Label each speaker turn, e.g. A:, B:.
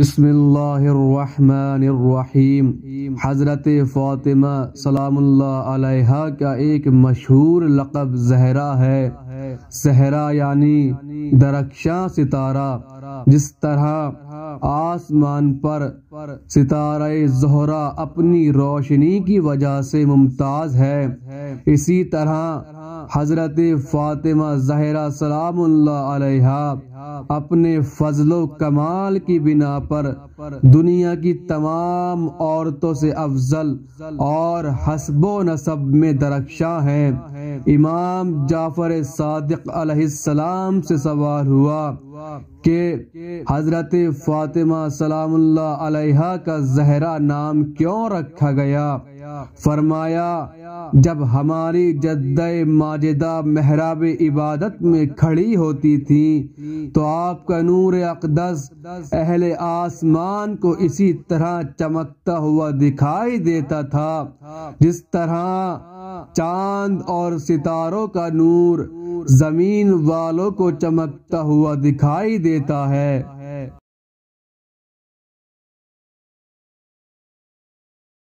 A: بسم اللہ الرحمن الرحیم حضرت فاطمہ سلام اللہ علیہ کا ایک مشہور لقب زہرا ہے صحرا یعنی درخشاں ستارہ جس طرح آسمان پر ستارہ زہرہ اپنی روشنی کی وجہ سے ممتاز ہے اسی طرح حضرت فاطمہ زہرہ سلام اللہ علیہ اپنے فضل و کمال کی بنا پر دنیا کی تمام عورتوں سے افضل اور حسب و نصب میں درخشاں ہیں امام جعفر صادق علیہ السلام سے سوال ہوا کہ حضرت فاطمہ سلام اللہ علیہ کا زہرا نام کیوں رکھا گیا فرمایا جب ہماری جدہ ماجدہ محراب عبادت میں کھڑی ہوتی تھی تو آپ کا نور اقدس اہل آسمان کو اسی طرح چمکتا ہوا دکھائی دیتا تھا جس طرح چاند اور ستاروں کا نور زمین والوں کو چمکتا ہوا دکھائی دیتا ہے